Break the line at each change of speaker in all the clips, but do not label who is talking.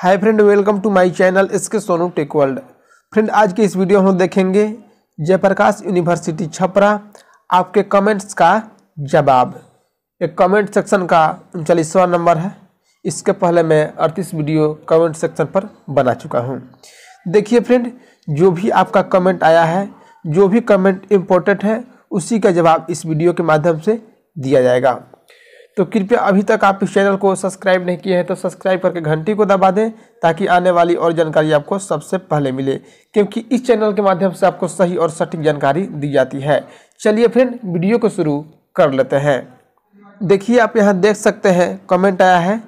hi friend welcome to my channel इसके Sonu tech world friend आज के इस वीडियो में हम देखेंगे जयप्रकाश यूनिवर्सिटी छपरा आपके कमेंट्स का जवाब एक कमेंट सेक्शन का उनचालीसवा नंबर है इसके पहले मैं अड़तीस वीडियो कमेंट सेक्शन पर बना चुका हूँ देखिए फ्रेंड जो भी आपका कमेंट आया है जो भी कमेंट इम्पोर्टेंट है उसी का जवाब इस वीडियो के माध्यम से दिया जाएगा तो कृपया अभी तक आप इस चैनल को सब्सक्राइब नहीं किए हैं तो सब्सक्राइब करके घंटी को दबा दें ताकि आने वाली और जानकारी आपको सबसे पहले मिले क्योंकि इस चैनल के माध्यम से आपको सही और सटीक जानकारी दी जाती है चलिए फ्रेंड वीडियो को शुरू कर लेते हैं देखिए आप यहाँ देख सकते हैं कमेंट आया है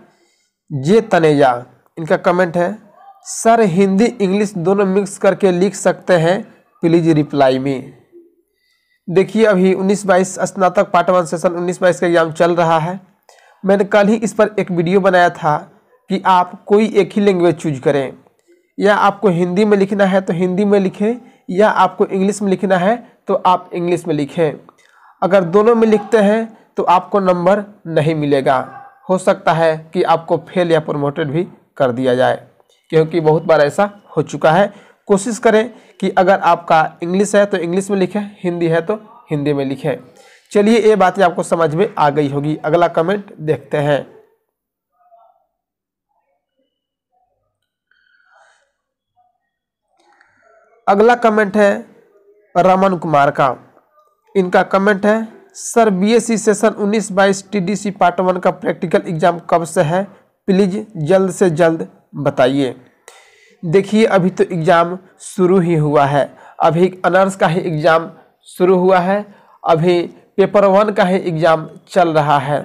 जे तनेजा इनका कमेंट है सर हिंदी इंग्लिश दोनों मिक्स करके लिख सकते हैं प्लीज़ रिप्लाई में देखिए अभी 19 बाईस स्नातक पार्ट वन सेशन 19 बाईस का एग्जाम चल रहा है मैंने कल ही इस पर एक वीडियो बनाया था कि आप कोई एक ही लैंग्वेज चूज करें या आपको हिंदी में लिखना है तो हिंदी में लिखें या आपको इंग्लिश में लिखना है तो आप इंग्लिश में लिखें अगर दोनों में लिखते हैं तो आपको नंबर नहीं मिलेगा हो सकता है कि आपको फेल या प्रमोटेड भी कर दिया जाए क्योंकि बहुत बार ऐसा हो चुका है कोशिश करें कि अगर आपका इंग्लिश है तो इंग्लिश में लिखें हिंदी है तो हिंदी में लिखें चलिए ये बातें आपको समझ में आ गई होगी अगला कमेंट देखते हैं अगला कमेंट है रमन कुमार का इनका कमेंट है सर बीएससी सेशन 19 बाईस टीडीसी पार्ट वन का प्रैक्टिकल एग्जाम कब से है प्लीज़ जल्द से जल्द बताइए देखिए अभी तो एग्ज़ाम शुरू ही हुआ है अभी अनर्स का ही एग्ज़ाम शुरू हुआ है अभी पेपर वन का ही एग्ज़ाम चल रहा है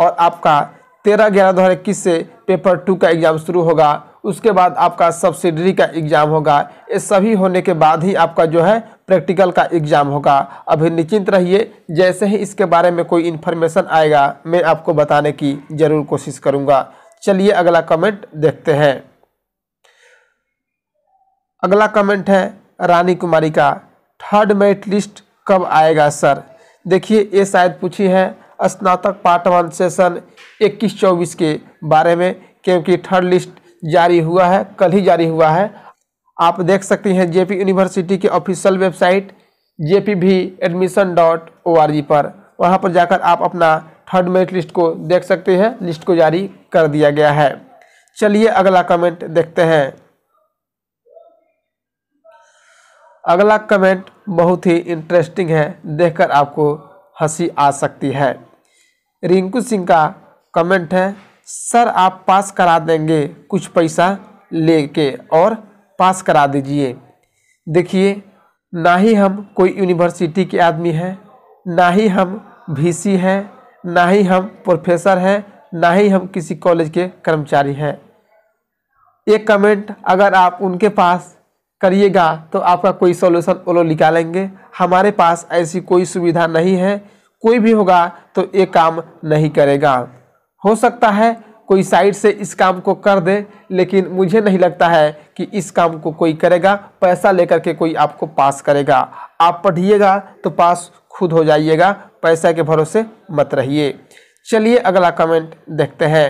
और आपका तेरह ग्यारह दो हज़ार इक्कीस से पेपर टू का एग्ज़ाम शुरू होगा उसके बाद आपका सब्सिडरी का एग्ज़ाम होगा ये सभी होने के बाद ही आपका जो है प्रैक्टिकल का एग्ज़ाम होगा अभी निश्चिंत रहिए जैसे ही इसके बारे में कोई इन्फॉर्मेशन आएगा मैं आपको बताने की ज़रूर कोशिश करूँगा चलिए अगला कमेंट देखते हैं अगला कमेंट है रानी कुमारी का थर्ड मेरिट लिस्ट कब आएगा सर देखिए ये शायद पूछी है स्नातक पार्ट वन सेशन इक्कीस चौबीस के बारे में क्योंकि थर्ड लिस्ट जारी हुआ है कल ही जारी हुआ है आप देख सकते हैं जेपी यूनिवर्सिटी के official website J P V admission dot O R G पर वहाँ पर जाकर आप अपना थर्ड मेरिट लिस्ट को देख सकते हैं लिस्ट को जारी कर दिया गया है चलिए अगला कमेंट देखते हैं अगला कमेंट बहुत ही इंटरेस्टिंग है देखकर आपको हंसी आ सकती है रिंकू सिंह का कमेंट है सर आप पास करा देंगे कुछ पैसा लेके और पास करा दीजिए देखिए ना ही हम कोई यूनिवर्सिटी के आदमी हैं ना ही हम सी हैं ना ही हम प्रोफेसर हैं ना ही हम किसी कॉलेज के कर्मचारी हैं ये कमेंट अगर आप उनके पास करिएगा तो आपका कोई सॉल्यूशन वो लोग निकालेंगे हमारे पास ऐसी कोई सुविधा नहीं है कोई भी होगा तो ये काम नहीं करेगा हो सकता है कोई साइड से इस काम को कर दे लेकिन मुझे नहीं लगता है कि इस काम को कोई करेगा पैसा लेकर के कोई आपको पास करेगा आप पढ़िएगा तो पास खुद हो जाइएगा पैसा के भरोसे मत रहिए चलिए अगला कमेंट देखते हैं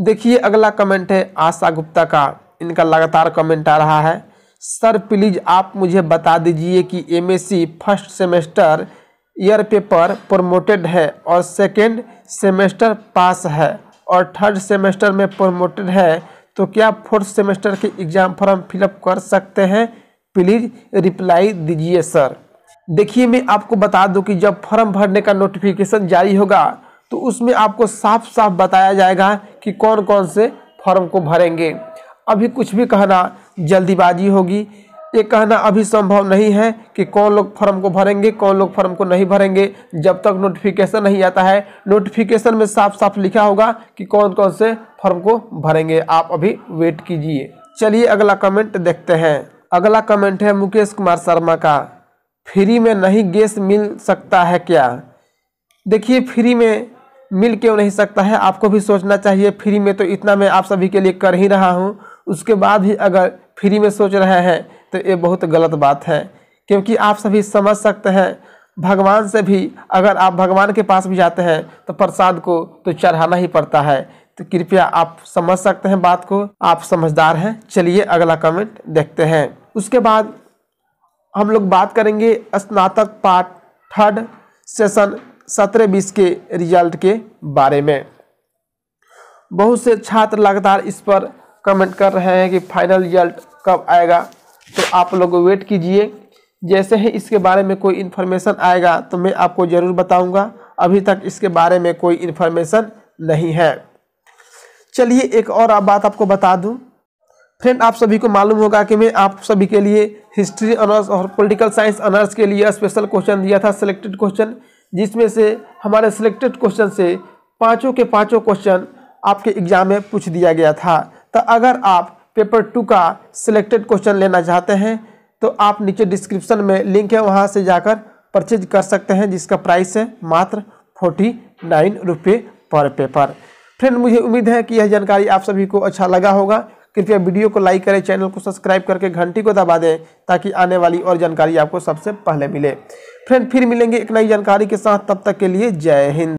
देखिए अगला कमेंट है आशा गुप्ता का इनका लगातार कमेंट आ रहा है सर प्लीज़ आप मुझे बता दीजिए कि M first semester year paper promoted है और सेकेंड सेमेस्टर पास है और थर्ड सेमेस्टर में प्रमोटेड है तो क्या फोर्थ सेमेस्टर के एग्ज़ाम फॉर्म फिलअप कर सकते हैं प्लीज़ रिप्लाई दीजिए सर देखिए मैं आपको बता दूं कि जब फॉर्म भरने का नोटिफिकेशन जारी होगा तो उसमें आपको साफ साफ बताया जाएगा कि कौन कौन से फॉर्म को भरेंगे अभी कुछ भी कहना जल्दीबाजी होगी ये कहना अभी संभव नहीं है कि कौन लोग फॉर्म को भरेंगे कौन लोग फॉर्म को नहीं भरेंगे जब तक नोटिफिकेशन नहीं आता है नोटिफिकेशन में साफ साफ लिखा होगा कि कौन कौन से फॉर्म को भरेंगे आप अभी वेट कीजिए चलिए अगला कमेंट देखते हैं अगला कमेंट है मुकेश कुमार शर्मा का फ्री में नहीं गैस मिल सकता है क्या देखिए फ्री में मिल क्यों नहीं सकता है आपको भी सोचना चाहिए फ्री में तो इतना मैं आप सभी के लिए कर ही रहा हूँ उसके बाद भी अगर फ्री में सोच रहे हैं तो ये बहुत गलत बात है क्योंकि आप सभी समझ सकते हैं भगवान से भी अगर आप भगवान के पास भी जाते हैं तो प्रसाद को तो चढ़ाना ही पड़ता है तो कृपया आप समझ सकते हैं बात को आप समझदार हैं चलिए अगला कमेंट देखते हैं उसके बाद हम लोग बात करेंगे स्नातक पाठ थर्ड सेशन सत्रह बीस के रिजल्ट के बारे में बहुत से छात्र लगातार इस पर कमेंट कर रहे हैं कि फाइनल रिजल्ट कब आएगा तो आप लोग वेट कीजिए जैसे ही इसके बारे में कोई इन्फॉर्मेशन आएगा तो मैं आपको ज़रूर बताऊंगा अभी तक इसके बारे में कोई इन्फॉर्मेशन नहीं है चलिए एक और आप बात आपको बता दूं फ्रेंड आप सभी को मालूम होगा कि मैं आप सभी के लिए हिस्ट्री ऑनर्स और पॉलिटिकल साइंस ऑनर्स के लिए स्पेशल क्वेश्चन दिया था सिलेक्टेड क्वेश्चन जिसमें से हमारे सिलेक्टेड क्वेश्चन से पाँचों के पाँचों क्वेश्चन आपके एग्ज़ाम में पूछ दिया गया था तो अगर आप पेपर टू का सिलेक्टेड क्वेश्चन लेना चाहते हैं तो आप नीचे डिस्क्रिप्शन में लिंक है वहाँ से जाकर परचेज कर सकते हैं जिसका प्राइस है मात्र फोर्टी नाइन रुपये पर पेपर फ्रेंड मुझे उम्मीद है कि यह जानकारी आप सभी को अच्छा लगा होगा कृपया वीडियो को लाइक करें चैनल को सब्सक्राइब करके घंटी को दबा दें ताकि आने वाली और जानकारी आपको सबसे पहले मिले फ्रेंड फिर मिलेंगे एक नई जानकारी के साथ तब तक के लिए जय हिंद